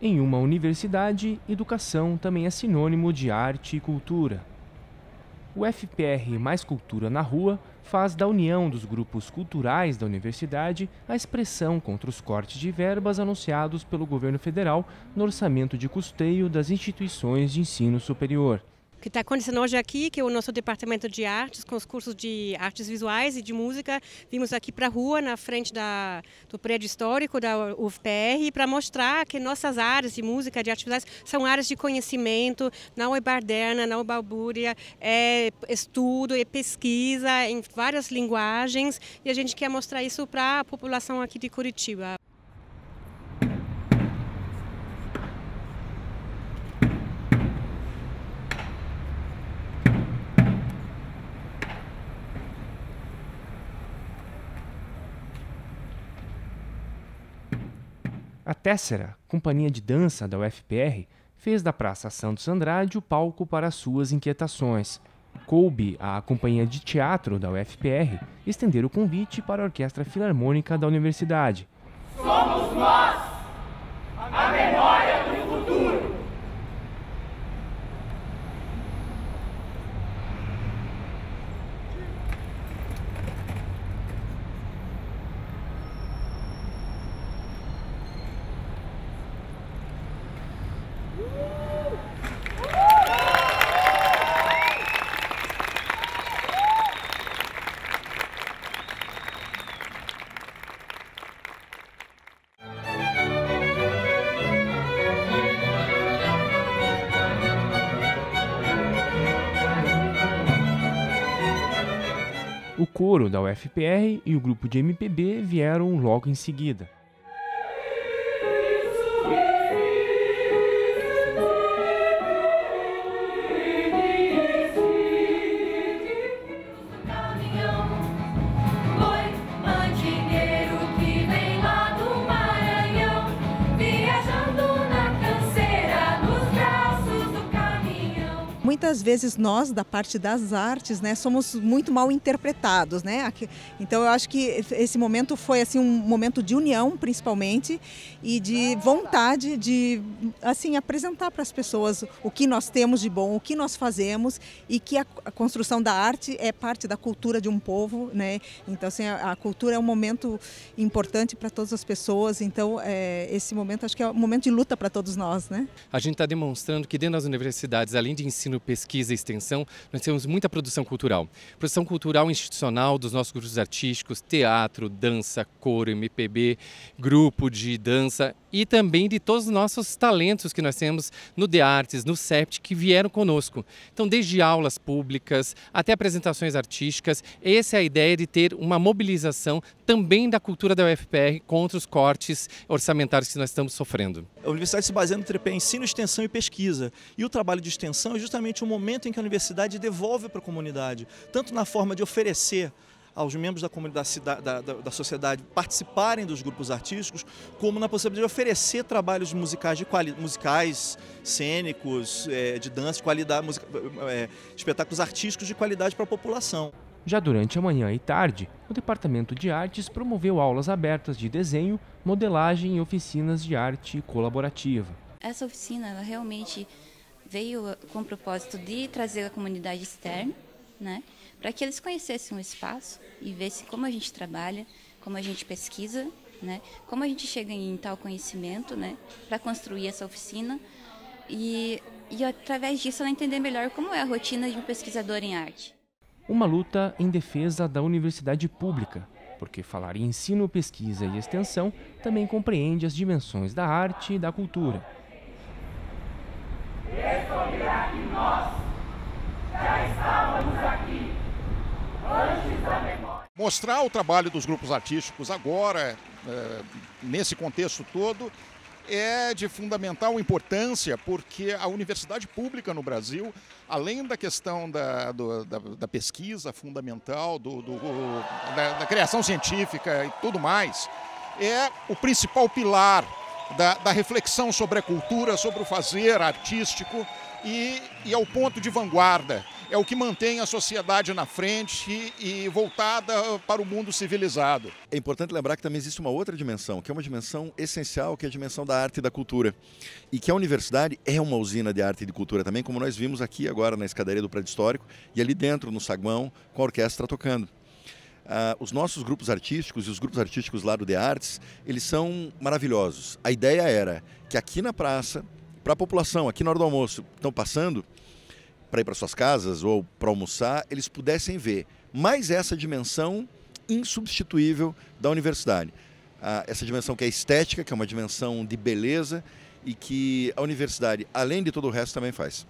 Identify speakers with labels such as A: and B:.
A: Em uma universidade, educação também é sinônimo de arte e cultura. O FPR Mais Cultura na Rua faz da união dos grupos culturais da universidade a expressão contra os cortes de verbas anunciados pelo governo federal no orçamento de custeio das instituições de ensino superior. O que está acontecendo hoje aqui, que é o nosso departamento de artes, com os cursos de artes visuais e de música, vimos aqui para a rua, na frente da, do prédio histórico da UFPR, para mostrar que nossas áreas de música, de artes visuais, são áreas de conhecimento, não é barderna, não é balbúria, é estudo, é pesquisa em várias linguagens, e a gente quer mostrar isso para a população aqui de Curitiba. A Tessera, companhia de dança da UFPR, fez da Praça Santos Andrade o palco para suas inquietações. Coube à companhia de teatro da UFPR estender o convite para a Orquestra Filarmônica da Universidade. Somos nós! coro da UFPR e o grupo de MPB vieram logo em seguida. muitas vezes nós, da parte das artes, né, somos muito mal interpretados, né? Então eu acho que esse momento foi assim um momento de união, principalmente, e de vontade de assim apresentar para as pessoas o que nós temos de bom, o que nós fazemos e que a, construção da arte é parte da cultura de um povo, né? Então assim, a, cultura é um momento importante para todas as pessoas. Então é, esse momento acho que é um momento de luta para todos nós, né? A gente está demonstrando que dentro das universidades, além de ensino Pesquisa e Extensão, nós temos muita produção cultural. Produção cultural institucional dos nossos grupos artísticos, teatro, dança, coro, MPB, grupo de dança e também de todos os nossos talentos que nós temos no De Artes, no CEPT, que vieram conosco. Então, desde aulas públicas até apresentações artísticas, essa é a ideia de ter uma mobilização também da cultura da UFPR contra os cortes orçamentários que nós estamos sofrendo. A universidade se baseia no tripé ensino, extensão e pesquisa. E o trabalho de extensão é justamente o momento em que a universidade devolve para a comunidade, tanto na forma de oferecer aos membros da, comunidade, da, da, da sociedade participarem dos grupos artísticos, como na possibilidade de oferecer trabalhos musicais, de quali, musicais cênicos, é, de dança, de qualidade, musica, é, espetáculos artísticos de qualidade para a população. Já durante a manhã e tarde, o Departamento de Artes promoveu aulas abertas de desenho, modelagem e oficinas de arte colaborativa. Essa oficina realmente veio com o propósito de trazer a comunidade externa né? Para que eles conhecessem o espaço e vissem como a gente trabalha, como a gente pesquisa, né? Como a gente chega em tal conhecimento, né? Para construir essa oficina e, e através disso ela entender melhor como é a rotina de um pesquisador em arte. Uma luta em defesa da universidade pública, porque falar em ensino, pesquisa e extensão também compreende as dimensões da arte e da cultura. mostrar o trabalho dos grupos artísticos agora, é, nesse contexto todo, é de fundamental importância, porque a universidade pública no Brasil, além da questão da, do, da, da pesquisa fundamental, do, do da, da, criação científica e tudo mais, é o principal pilar da, da reflexão sobre a cultura, sobre o fazer artístico e, e é o ponto de vanguarda é o que mantém a sociedade na frente e, voltada para o mundo civilizado. É importante lembrar que também existe uma outra dimensão, que é uma dimensão essencial, que é a dimensão da arte e da cultura. E que a universidade é uma usina de arte e de cultura também, como nós vimos aqui agora na escadaria do prédio histórico e ali dentro, no saguão, com a orquestra tocando. Uh, os nossos grupos artísticos e os grupos artísticos lá do De Artes, eles são maravilhosos. A ideia era que aqui na praça, para a população, aqui na hora do almoço, estão passando, para ir para suas casas ou para almoçar, eles pudessem ver mais essa dimensão insubstituível da universidade. Ah, essa dimensão que é estética, que é uma dimensão de beleza e que a universidade, além de todo o resto, também faz.